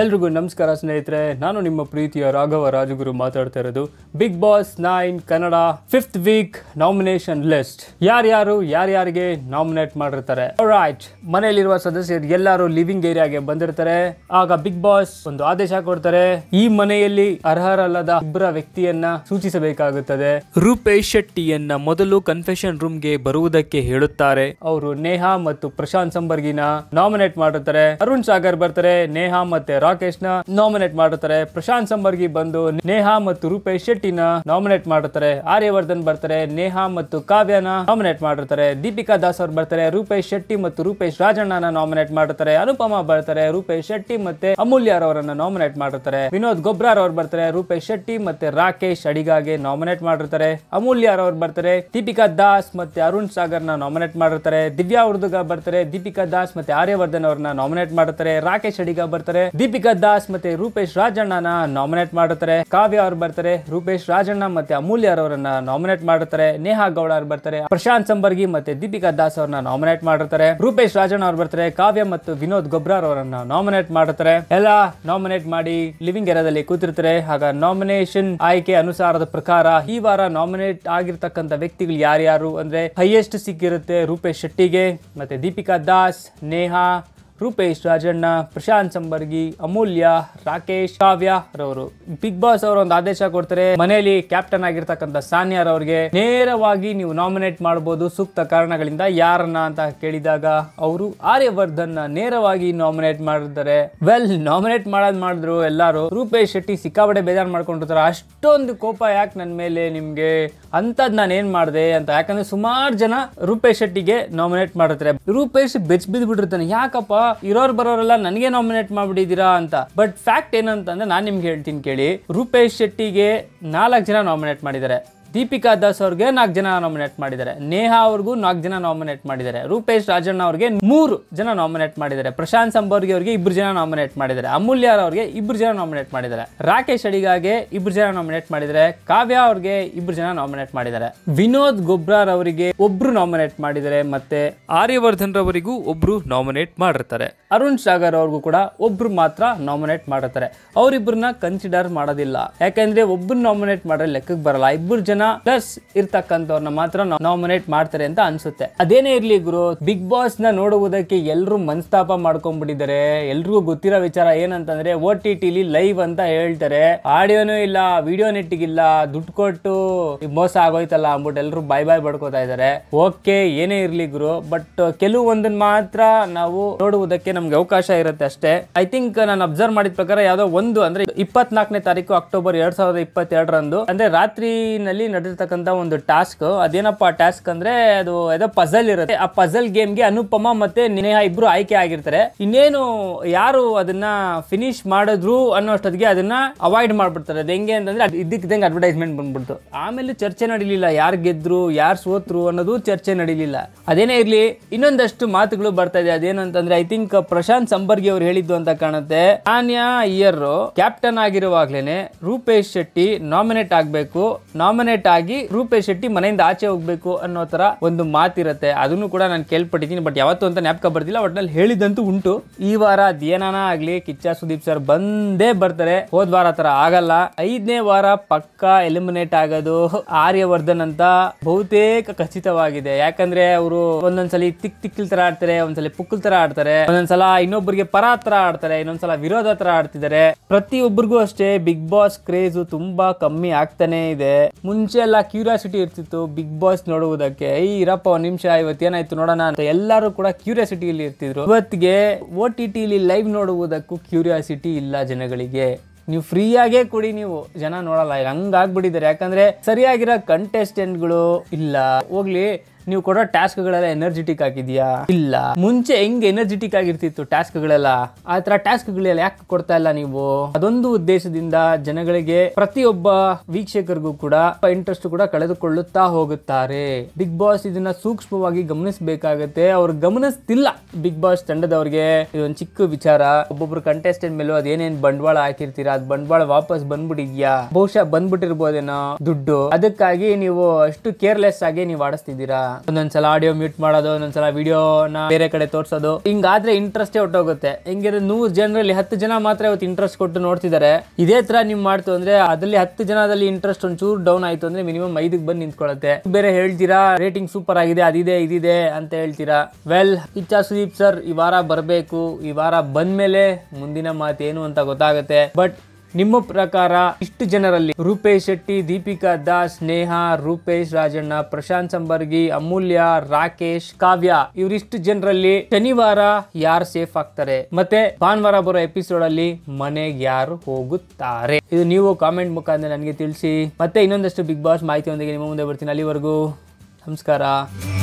ಎಲ್ರಿಗೂ ನಮಸ್ಕಾರ ಸ್ನೇಹಿತರೆ ನಾನು ನಿಮ್ಮ ಪ್ರೀತಿಯ ರಾಘವ ರಾಜಗುರು ಮಾತಾಡ್ತಾ ಇರೋದು Bigg Boss nine Kannada fifth week nomination list ಯಾರ್ಯಾರು ಯಾರ್ಯಾರಿಗೆ ನಾಮಿನೇಟ್ ಮಾಡಿರ್ತಾರೆ ರೈಟ್ ಮನೆಯಲ್ಲಿರುವ ಸದಸ್ಯರು ಎಲ್ಲರೂ ಲಿವಿಂಗ್ ಏರಿಯಾಗೆ ಬಂದಿರ್ತಾರೆ ಆಗ ಬಿಗ್ ಬಾಸ್ ಒಂದು ಆದೇಶ ಕೊಡ್ತಾರೆ ಈ ಮನೆಯಲ್ಲಿ ಅರ್ಹರಲ್ಲದ ಇಬ್ಬರ ವ್ಯಕ್ತಿಯನ್ನ ಸೂಚಿಸಬೇಕಾಗುತ್ತದೆ ರೂಪೇಶ್ ಶೆಟ್ಟಿಯನ್ನ ಮೊದಲು ಕನ್ಫೆಷನ್ ರೂಮ್ ಗೆ ಬರುವುದಕ್ಕೆ ಹೇಳುತ್ತಾರೆ ಅವರು ನೇಹಾ ಮತ್ತು ಪ್ರಶಾಂತ್ ಸಂಬರ್ಗಿನ ನಾಮಿನೇಟ್ ಮಾಡಿರ್ತಾರೆ ಅರುಣ್ ಸಾಗರ್ ಬರ್ತಾರೆ ನೇಹಾ ಮತ್ತೆ ರಾಕೇಶ್ ನ ನಾಮಿನೇಟ್ ಮಾಡುತ್ತಾರೆ ಪ್ರಶಾಂತ್ ಸಂಬರ್ಗಿ ಬಂದು ನೇಹಾ ಮತ್ತು ರೂಪೇಶ್ ಶೆಟ್ಟಿನ ನಾಮಿನೇಟ್ ಮಾಡುತ್ತಾರೆ ಆರ್ಯವರ್ಧನ್ ಬರ್ತಾರೆ ನೇಹಾ ಮತ್ತು ಕಾವ್ಯನ ನಾಮಿನೇಟ್ ಮಾಡಿರ್ತಾರೆ ದೀಪಿಕಾ ದಾಸ್ ಅವರು ಬರ್ತಾರೆ ರೂಪೇಶ್ ಶೆಟ್ಟಿ ಮತ್ತು ರೂಪೇಶ್ ರಾಜಣ್ಣನ ನಾಮಿನೇಟ್ ಮಾಡುತ್ತಾರೆ ಅನುಪಮಾ ಬರ್ತಾರೆ ರೂಪೇಶ್ ಶೆಟ್ಟಿ ಮತ್ತೆ ರವರನ್ನ ನಾಮಿನೇಟ್ ಮಾಡಿರ್ತಾರೆ ವಿನೋದ್ ಗೊಬ್ರಾರ್ ಅವರು ಬರ್ತಾರೆ ರೂಪೇಶ್ ಶೆಟ್ಟಿ ಮತ್ತೆ ರಾಕೇಶ್ ಅಡಿಗಾಗೆ ನಾಮಿನೇಟ್ ಮಾಡಿರ್ತಾರೆ ಅವರು ಬರ್ತಾರೆ ದೀಪಿಕಾ ದಾಸ್ ಮತ್ತೆ ಅರುಣ್ ಸಾಗರ್ ನ ನಾಮಿನೇಟ್ ಮಾಡಿರ್ತಾರೆ ದಿವ್ಯಾ ಉರ್ದುಗ ಬರ್ತಾರೆ ದೀಪಿಕಾ ದಾಸ್ ಮತ್ತೆ ಆರ್ಯವರ್ಧನ್ ಅವರನ್ನ ನಾಮಿನೇಟ್ ಮಾಡ್ತಾರೆ ರಾಕೇಶ್ ಅಡಿಗ ಬರ್ತಾರೆ ದೀಪಿಕಾ ದಾಸ್ ಮತ್ತೆ ರೂಪೇಶ್ ರಾಜಣ್ಣನ ನಾಮಿನೇಟ್ ಮಾಡುತ್ತಾರೆ ಕಾವ್ಯ ಅವ್ರು ಬರ್ತಾರೆ ರೂಪೇಶ್ ರಾಜಣ್ಣ ಮತ್ತೆ ಅಮೂಲ್ಯ ಅವರನ್ನ ನಾಮಿನೇಟ್ ಮಾಡುತ್ತಾರೆ ನೇಹಾ ಗೌಡ ಅವ್ರು ಬರ್ತಾರೆ ಪ್ರಶಾಂತ್ ಸಂಬರ್ಗಿ ಮತ್ತೆ ದೀಪಿಕಾ ದಾಸ್ ಅವ್ರನ್ನ ನಾಮಿನೇಟ್ ಮಾಡುತ್ತಾರೆ ರೂಪೇಶ್ ರಾಜಣ್ಣ ಅವರು ಬರ್ತಾರೆ ಕಾವ್ಯ ಮತ್ತು ವಿನೋದ್ ಗೊಬ್ರಾರ್ ಅವರನ್ನ ನಾಮಿನೇಟ್ ಮಾಡುತ್ತಾರೆ ಎಲ್ಲ ನಾಮಿನೇಟ್ ಮಾಡಿ ಲಿವಿಂಗ್ ಏರಿಯಾದಲ್ಲಿ ಕೂತಿರ್ತಾರೆ ಆಗ ನಾಮಿನೇಷನ್ ಆಯ್ಕೆ ಅನುಸಾರದ ಪ್ರಕಾರ ಈ ವಾರ ನಾಮಿನೇಟ್ ಆಗಿರ್ತಕ್ಕಂಥ ವ್ಯಕ್ತಿಗಳು ಯಾರ್ಯಾರು ಅಂದ್ರೆ ಹೈಯೆಸ್ಟ್ ಸಿಕ್ಕಿರುತ್ತೆ ರೂಪೇಶ್ ಶೆಟ್ಟಿಗೆ ಮತ್ತೆ ದೀಪಿಕಾ ದಾಸ್ ನೇಹಾ ರೂಪೇಶ್ ರಾಜಣ್ಣ ಪ್ರಶಾಂತ್ ಸಂಬರ್ಗಿ ಅಮೂಲ್ಯ ರಾಕೇಶ್ ಕಾವ್ಯ ರವರು ಬಿಗ್ ಬಾಸ್ ಅವರು ಒಂದು ಆದೇಶ ಕೊಡ್ತಾರೆ ಮನೆಯಲ್ಲಿ ಕ್ಯಾಪ್ಟನ್ ಆಗಿರ್ತಕ್ಕಂಥ ಸಾನಿಯಾ ರವರಿಗೆ ನೇರವಾಗಿ ನೀವು ನಾಮಿನೇಟ್ ಮಾಡಬಹುದು ಸೂಕ್ತ ಕಾರಣಗಳಿಂದ ಯಾರನ್ನ ಅಂತ ಕೇಳಿದಾಗ ಅವರು ಆರ್ಯವರ್ಧನ್ ನೇರವಾಗಿ ನಾಮಿನೇಟ್ ಮಾಡಿದ್ದಾರೆ ವೆಲ್ ನಾಮಿನೇಟ್ ಮಾಡೋದ್ ಮಾಡಿದ್ರು ಎಲ್ಲಾರು ರೂಪೇಶ್ ಶೆಟ್ಟಿ ಸಿಕ್ಕಾಪಟ್ಟೆ ಬೇಜಾರ್ ಮಾಡ್ಕೊಂಡಿರ್ತಾರೆ ಅಷ್ಟೊಂದು ಕೋಪ ಯಾಕೆ ನನ್ನ ಮೇಲೆ ನಿಮ್ಗೆ ಅಂತದ್ ನಾನು ಏನ್ ಮಾಡಿದೆ ಅಂತ ಯಾಕಂದ್ರೆ ಸುಮಾರು ಜನ ರೂಪೇಶ್ ಶೆಟ್ಟಿಗೆ ನಾಮಿನೇಟ್ ಮಾಡುತ್ತಾರೆ ರೂಪೇಶ್ ಬೆಚ್ಚ ಬಿದ್ದ್ ಬಿಟ್ಟಿರ್ತಾನೆ ಯಾಕಪ್ಪ ಇರೋರ್ ಬರೋರೆಲ್ಲ ನನಗೆ ನಾಮಿನೇಟ್ ಮಾಡ್ಬಿಟ್ಟಿದ್ದೀರಾ ಅಂತ ಬಟ್ ಫ್ಯಾಕ್ಟ್ ಏನಂತಂದ್ರೆ ನಾನು ನಿಮ್ಗೆ ಹೇಳ್ತೀನಿ ಕೇಳಿ ರೂಪೇಶ್ ಶೆಟ್ಟಿಗೆ ನಾಲ್ಕು ಜನ ನಾಮಿನೇಟ್ ಮಾಡಿದ್ದಾರೆ ದೀಪಿಕಾ ದಾಸ್ ಅವ್ರಿಗೆ ನಾಲ್ಕು ಜನ ನಾಮಿನೇಟ್ ಮಾಡಿದ್ದಾರೆ ನೇಹಾ ಅವ್ರಿಗೂ ನಾಲ್ಕು ಜನ ನಾಮಿನೇಟ್ ಮಾಡಿದ್ದಾರೆ ರೂಪೇಶ್ ರಾಜಣ್ಣ ಅವ್ರಿಗೆ ಮೂರು ಜನ ನಾಮಿನೇಟ್ ಮಾಡಿದ್ದಾರೆ ಪ್ರಶಾಂತ್ ಸಂಬೋರ್ಗಿ ಅವರಿಗೆ ಇಬ್ಬರು ಜನ ನಾಮಿನೇಟ್ ಮಾಡಿದ್ದಾರೆ ಅಮೂಲ್ಯ ಅವ್ರಿಗೆ ಇಬ್ಬರು ಜನ ನಾಮಿನೇಟ್ ಮಾಡಿದ್ದಾರೆ ರಾಕೇಶ್ ಅಡಿಗಾಗೆ ಇಬ್ಬರು ಜನ ನಾಮಿನೇಟ್ ಮಾಡಿದ್ದಾರೆ ಕಾವ್ಯ ಅವ್ರಿಗೆ ಇಬ್ಬರು ಜನ ನಾಮಿನೇಟ್ ಮಾಡಿದ್ದಾರೆ ವಿನೋದ್ ಗೊಬ್ರಾರ್ ಅವರಿಗೆ ಒಬ್ರು ನಾಮಿನೇಟ್ ಮಾಡಿದ್ದಾರೆ ಮತ್ತೆ ಆರ್ಯವರ್ಧನ್ ರವರಿಗೂ ಒಬ್ರು ನಾಮಿನೇಟ್ ಮಾಡಿರ್ತಾರೆ ಅರುಣ್ ಸಾಗರ್ ಅವ್ರಿಗೂ ಕೂಡ ಒಬ್ರು ಮಾತ್ರ ನಾಮಿನೇಟ್ ಮಾಡಿರ್ತಾರೆ ಅವರಿಬ್ಬರನ್ನ ಕನ್ಸಿಡರ್ ಮಾಡೋದಿಲ್ಲ ಯಾಕಂದ್ರೆ ಒಬ್ರು ನಾಮಿನೇಟ್ ಮಾಡಿದ್ರೆ ಲೆಕ್ಕಕ್ಕೆ ಬರಲ್ಲ ಇಬ್ಬರು ಜನ ಜನ ಪ್ಲಸ್ ಇರ್ತಕ್ಕಂಥವ್ರನ್ನ ಮಾತ್ರ ನಾಮಿನೇಟ್ ಮಾಡ್ತಾರೆ ಅಂತ ಅನ್ಸುತ್ತೆ ಅದೇನೇ ಇರ್ಲಿ ಗುರು ಬಿಗ್ ಬಾಸ್ ನ ನೋಡುವುದಕ್ಕೆ ಎಲ್ಲರೂ ಮನಸ್ತಾಪ ಮಾಡ್ಕೊಂಡ್ಬಿಟ್ಟಿದ್ದಾರೆ ಎಲ್ರಿಗೂ ಗೊತ್ತಿರೋ ವಿಚಾರ ಏನಂತಂದ್ರೆ ಓ ಟಿ ಟಿಲಿ ಲೈವ್ ಅಂತ ಹೇಳ್ತಾರೆ ಆಡಿಯೋನೂ ಇಲ್ಲ ವಿಡಿಯೋ ನೆಟ್ಟಿಗಿಲ್ಲ ದುಡ್ಡು ಕೊಟ್ಟು ಮೋಸ ಆಗೋಯ್ತಲ್ಲ ಅಂದ್ಬಿಟ್ಟು ಎಲ್ಲರೂ ಬಾಯ್ ಬಾಯ್ ಬಡ್ಕೊತಾ ಇದ್ದಾರೆ ಓಕೆ ಏನೇ ಇರ್ಲಿ ಗುರು ಬಟ್ ಕೆಲವೊಂದನ್ ಮಾತ್ರ ನಾವು ನೋಡುವುದಕ್ಕೆ ನಮ್ಗೆ ಅವಕಾಶ ಇರುತ್ತೆ ಅಷ್ಟೇ ಐ ಥಿಂಕ್ ನಾನು ಅಬ್ಸರ್ವ್ ಮಾಡಿದ ಪ್ರಕಾರ ಯಾವ್ದೋ ಒಂದು ಅಂದ್ರೆ ಇಪ್ಪತ್ನಾಲ್ಕನೇ ತಾರೀಕು ಅಕ್ಟೋಬರ್ ಎರಡ್ ಸಾವಿರದ ಇಪ್ಪತ್ತೆರಡರಂದು ಅಂದ್ರೆ ರಾತ್ರಿನಲ್ಲಿ ನಡೆದಿರ್ತಕ್ಕಂಥ ಒಂದು ಟಾಸ್ಕ್ ಅದೇನಪ್ಪ ಟಾಸ್ಕ್ ಅಂದ್ರೆ ಅದು ಯಾವ್ದೋ ಪಜಲ್ ಇರುತ್ತೆ ಆ ಪಜಲ್ ಗೆ ಅನುಪಮ ಮತ್ತೆ ನೇಹ ಇಬ್ರು ಆಯ್ಕೆ ಆಗಿರ್ತಾರೆ ಇನ್ನೇನು ಯಾರು ಅದನ್ನ ಫಿನಿಶ್ ಮಾಡಿದ್ರು ಅನ್ನೋಷ್ಟೊತ್ತಿಗೆ ಅದನ್ನ ಅವಾಯ್ಡ್ ಮಾಡ್ಬಿಡ್ತಾರೆ ಅದು ಹೆಂಗೆ ಅಂತಂದ್ರೆ ಇದ್ದಕ್ಕಿದ್ದಂಗೆ ಅಡ್ವರ್ಟೈಸ್ಮೆಂಟ್ ಬಂದ್ಬಿಡ್ತು ಆಮೇಲೆ ಚರ್ಚೆ ನಡೀಲಿಲ್ಲ ಯಾರು ಗೆದ್ರು ಯಾರು ಸೋತ್ರು ಅನ್ನೋದು ಚರ್ಚೆ ನಡೀಲಿಲ್ಲ ಅದೇನೇ ಇರ್ಲಿ ಇನ್ನೊಂದಷ್ಟು ಮಾತುಗಳು ಬರ್ತಾ ಇದೆ ಅದೇನಂತಂದ್ರೆ ಐ ಥಿಂಕ್ ಪ್ರಶಾಂತ್ ಸಂಬರ್ಗಿ ಅವರು ಹೇಳಿದ್ದು ಅಂತ ಕಾಣುತ್ತೆ ಆನ್ಯಾ ಇಯರ್ ಕ್ಯಾಪ್ಟನ್ ಆಗಿರುವಾಗ್ಲೇನೆ ರೂಪೇಶ್ ಶೆಟ್ಟಿ ನಾಮಿನೇಟ್ ಆಗಬೇಕು ನಾಮಿನೇಟ್ ಆಗಿ ರೂಪೇಶ್ ಶೆಟ್ಟಿ ಮನೆಯಿಂದ ಆಚೆ ಹೋಗ್ಬೇಕು ಅನ್ನೋ ತರ ಒಂದು ಮಾತಿರುತ್ತೆ ಅದನ್ನು ಕೂಡ ನಾನು ಕೇಳ್ಪಟ್ಟಿದ್ದೀನಿ ಬಟ್ ಯಾವತ್ತು ಅಂತ ಜ್ಞಾಪಕ ಬರ್ತಿಲ್ಲ ಒಟ್ನಲ್ಲಿ ಹೇಳಿದಂತೂ ಉಂಟು ಈ ವಾರ ದೇನಾನ ಆಗ್ಲಿ ಕಿಚ್ಚ ಸುದೀಪ್ ಸರ್ ಬಂದೇ ಬರ್ತಾರೆ ಹೋದ್ ವಾರ ತರ ಆಗಲ್ಲ ಐದನೇ ವಾರ ಪಕ್ಕಾ ಎಲಿಮಿನೇಟ್ ಆಗೋದು ಆರ್ಯವರ್ಧನ್ ಅಂತ ಬಹುತೇಕ ಖಚಿತವಾಗಿದೆ ಯಾಕಂದ್ರೆ ಅವರು ಒಂದೊಂದ್ಸಲ ತಿಕ್ ತಿಕ್ಕಿಲ್ ತರ ಆಡ್ತಾರೆ ಒಂದ್ಸಲ ಪುಕ್ಕಲ್ ತರ ಆಡ್ತಾರೆ ಒಂದೊಂದ್ಸಲ ಇನ್ನೊಬ್ಬರಿಗೆ ಪರ ತರ ಆಡ್ತಾರೆ ಇನ್ನೊಂದ್ಸಲ ವಿರೋಧ ತರ ಆಡ್ತಿದ್ದಾರೆ ಪ್ರತಿಯೊಬ್ಬರಿಗೂ ಅಷ್ಟೇ ಬಿಗ್ ಬಾಸ್ ಕ್ರೇಜ್ ತುಂಬಾ ಕಮ್ಮಿ ಆಗ್ತಾನೆ ಇದೆ ಮುಂದೆ ಮುಂಚೆ ಎಲ್ಲ ಕ್ಯೂರಿಯಾಸಿಟಿ ಇರ್ತಿತ್ತು ಬಿಗ್ ಬಾಸ್ ನೋಡುವುದಕ್ಕೆ ಈ ಇರಪ್ಪ ಒಂದ್ ನಿಮಿಷ ಏನಾಯ್ತು ನೋಡೋಣ ಅಂತ ಎಲ್ಲರೂ ಕೂಡ ಕ್ಯೂರಿಯಾಸಿಟಿಯಲ್ಲಿ ಇರ್ತಿದ್ರು ಇವತ್ತಿಗೆ ಓ ಟಿ ಇಲ್ಲಿ ಲೈವ್ ನೋಡುವುದಕ್ಕೂ ಕ್ಯೂರಿಯಾಸಿಟಿ ಇಲ್ಲ ಜನಗಳಿಗೆ ನೀವು ಆಗೇ ಕೊಡಿ ನೀವು ಜನ ನೋಡಲ್ಲ ಹಂಗಾಗ್ಬಿಟ್ಟಿದ್ದಾರೆ ಯಾಕಂದ್ರೆ ಸರಿಯಾಗಿರೋ ಕಂಟೆಸ್ಟೆಂಟ್ಗಳು ಇಲ್ಲ ಹೋಗ್ಲಿ ನೀವು ಕೊಡೋ ಗಳೆಲ್ಲ ಎನರ್ಜೆಟಿಕ್ ಆಗಿದ್ಯಾ ಇಲ್ಲ ಮುಂಚೆ ಹೆಂಗ್ ಎನರ್ಜೆಟಿಕ್ ಆಗಿರ್ತಿತ್ತು ಟಾಸ್ಕ್ಗಳೆಲ್ಲ ಆ ತರ ಟಾಸ್ಕ್ಗಳೆಲ್ಲ ಯಾಕೆ ಕೊಡ್ತಾ ಇಲ್ಲ ನೀವು ಅದೊಂದು ಉದ್ದೇಶದಿಂದ ಜನಗಳಿಗೆ ಪ್ರತಿಯೊಬ್ಬ ವೀಕ್ಷಕರಿಗೂ ಕೂಡ ಇಂಟ್ರೆಸ್ಟ್ ಕೂಡ ಕಳೆದುಕೊಳ್ಳುತ್ತಾ ಹೋಗುತ್ತಾರೆ ಬಿಗ್ ಬಾಸ್ ಇದನ್ನ ಸೂಕ್ಷ್ಮವಾಗಿ ಗಮನಿಸಬೇಕಾಗತ್ತೆ ಅವ್ರು ಗಮನಿಸ್ತಿಲ್ಲ ಬಿಗ್ ಬಾಸ್ ತಂಡದವ್ರಿಗೆ ಇದೊಂದು ಚಿಕ್ಕ ವಿಚಾರ ಒಬ್ಬೊಬ್ರು ಕಂಟೆಸ್ಟೆಂಟ್ ಮೇಲೂ ಅದೇನೇನ್ ಬಂಡವಾಳ ಹಾಕಿರ್ತೀರಾ ಅದ್ ಬಂಡವಾಳ ವಾಪಸ್ ಬಂದ್ಬಿಟ್ಟಿದ್ಯಾ ಬಹುಶಃ ಬಂದ್ಬಿಟ್ಟಿರ್ಬೋದೇನೋ ದುಡ್ಡು ಅದಕ್ಕಾಗಿ ನೀವು ಅಷ್ಟು ಕೇರ್ಲೆಸ್ ಆಗಿ ನೀವು ಆಡಿಸ್ತಿದ್ದೀರಾ ಒಂದೊಂದ್ಸಲ ಆಡಿಯೋ ಮ್ಯೂಟ್ ಮಾಡೋದು ಒಂದೊಂದ್ಸಲ ವಿಡಿಯೋನ ಬೇರೆ ಕಡೆ ತೋರಿಸೋದು ಹಿಂಗಾದ್ರೆ ಇಂಟ್ರೆಸ್ಟೇ ಹೊಟ್ಟೋಗುತ್ತೆ ಹಿಂಗಿದ್ರೆ ನೂರು ಜನರಲ್ಲಿ ಹತ್ತು ಜನ ಮಾತ್ರ ಇವತ್ತು ಇಂಟ್ರೆಸ್ಟ್ ಕೊಟ್ಟು ನೋಡ್ತಿದ್ದಾರೆ ಇದೇ ತರ ನೀವು ಮಾಡ್ತು ಅಂದ್ರೆ ಅದ್ರಲ್ಲಿ ಹತ್ತು ಜನದಲ್ಲಿ ಇಂಟ್ರೆಸ್ಟ್ ಒಂಚೂರು ಡೌನ್ ಆಯ್ತು ಅಂದ್ರೆ ಮಿನಿಮಮ್ ಐದಕ್ ಬಂದು ನಿಂತ್ಕೊಳ್ಳುತ್ತೆ ಬೇರೆ ಹೇಳ್ತೀರಾ ರೇಟಿಂಗ್ ಸೂಪರ್ ಆಗಿದೆ ಅದಿದೆ ಇದಿದೆ ಅಂತ ಹೇಳ್ತೀರಾ ವೆಲ್ ಇಚ್ಛಾ ಸುದೀಪ್ ಸರ್ ಈ ವಾರ ಬರಬೇಕು ಈ ವಾರ ಬಂದ್ಮೇಲೆ ಮುಂದಿನ ಮಾತು ಏನು ಅಂತ ಗೊತ್ತಾಗುತ್ತೆ ಬಟ್ ನಿಮ್ಮ ಪ್ರಕಾರ ಇಷ್ಟು ಜನರಲ್ಲಿ ರೂಪೇಶ್ ಶೆಟ್ಟಿ ದೀಪಿಕಾ ದಾಸ್ ಸ್ನೇಹಾ ರೂಪೇಶ್ ರಾಜಣ್ಣ ಪ್ರಶಾಂತ್ ಸಂಬರ್ಗಿ ಅಮೂಲ್ಯ ರಾಕೇಶ್ ಕಾವ್ಯ ಇವರಿಷ್ಟು ಜನರಲ್ಲಿ ಶನಿವಾರ ಯಾರು ಸೇಫ್ ಆಗ್ತಾರೆ ಮತ್ತೆ ಭಾನುವಾರ ಬರೋ ಎಪಿಸೋಡ್ ಅಲ್ಲಿ ಮನೆಗೆ ಯಾರು ಹೋಗುತ್ತಾರೆ ಇದು ನೀವು ಕಾಮೆಂಟ್ ಮುಖಾಂತರ ನನಗೆ ತಿಳಿಸಿ ಮತ್ತೆ ಇನ್ನೊಂದಷ್ಟು ಬಿಗ್ ಬಾಸ್ ಮಾಹಿತಿಯೊಂದಿಗೆ ನಿಮ್ಮ ಮುಂದೆ ಬರ್ತೀನಿ ಅಲ್ಲಿವರೆಗೂ ನಮಸ್ಕಾರ